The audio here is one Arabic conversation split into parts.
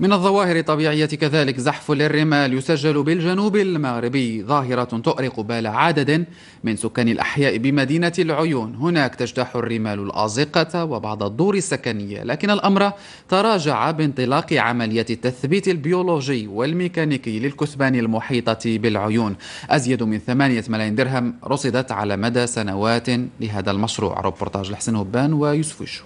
من الظواهر الطبيعية كذلك زحف للرمال يسجل بالجنوب المغربي ظاهرة تؤرق بال عدد من سكان الأحياء بمدينة العيون هناك تجتاح الرمال الأزقة وبعض الدور السكنية لكن الأمر تراجع بانطلاق عملية التثبيت البيولوجي والميكانيكي للكثبان المحيطة بالعيون أزيد من 8 ملايين درهم رصدت على مدى سنوات لهذا المشروع روبورتاج لحسن هبان ويوسف وشو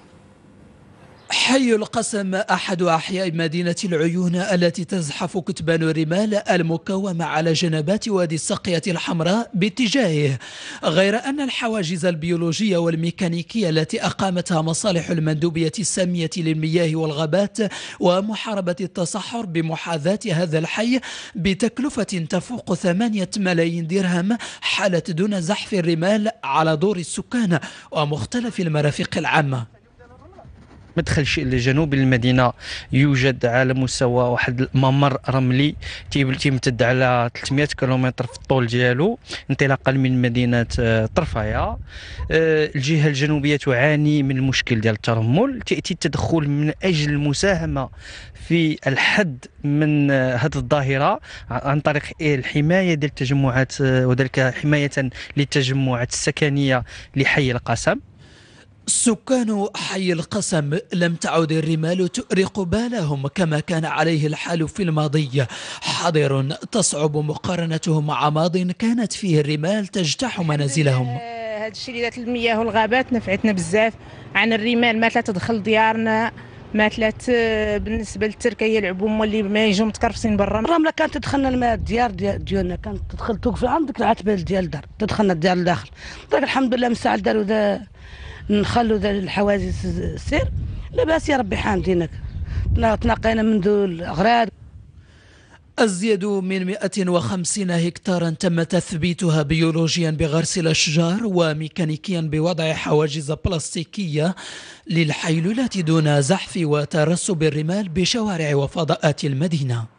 حي القسم أحد أحياء مدينة العيون التي تزحف كتبان الرمال المكومة على جنبات وادي السقية الحمراء باتجاهه غير أن الحواجز البيولوجية والميكانيكية التي أقامتها مصالح المندوبية السامية للمياه والغابات ومحاربة التصحر بمحاذاة هذا الحي بتكلفة تفوق ثمانية ملايين درهم حالت دون زحف الرمال على دور السكان ومختلف المرافق العامة مدخل الجنوب المدينه يوجد على مستوى واحد الممر رملي تيمتد على 300 كيلومتر في الطول ديالو انطلاقا من مدينه آه، طرفايا آه، الجهه الجنوبيه تعاني من المشكل ديال الترمل تاتي التدخل من اجل المساهمه في الحد من آه، هذه الظاهره عن طريق الحمايه ديال التجمعات وذلك حمايه للتجمعات السكنيه لحي القسم سكان حي القسم لم تعد الرمال تؤرق بالهم كما كان عليه الحال في الماضي حاضر تصعب مقارنته مع ماض كانت فيه الرمال تجتاح منازلهم هذا الشيء اللي المياه والغابات نفعتنا بزاف عن الرمال ما تدخل ديارنا ما تلات بالنسبه للتركه يلعبوا هما اللي ما يجوا متكرفسين برا الرمله كانت تدخلنا الماء الديار ديالنا كانت تدخل توقف عندك العتبه ديال الدار تدخلنا الديار لداخل طيب الحمد لله مساعد الساعه داروا نخلو الحواجز السير لاباس يا ربي حامدينك تنقينا منذ الاغراض أزيد من 150 هكتارا تم تثبيتها بيولوجيا بغرس الأشجار وميكانيكيا بوضع حواجز بلاستيكية للحيلولات دون زحف وترسب الرمال بشوارع وفضاءات المدينة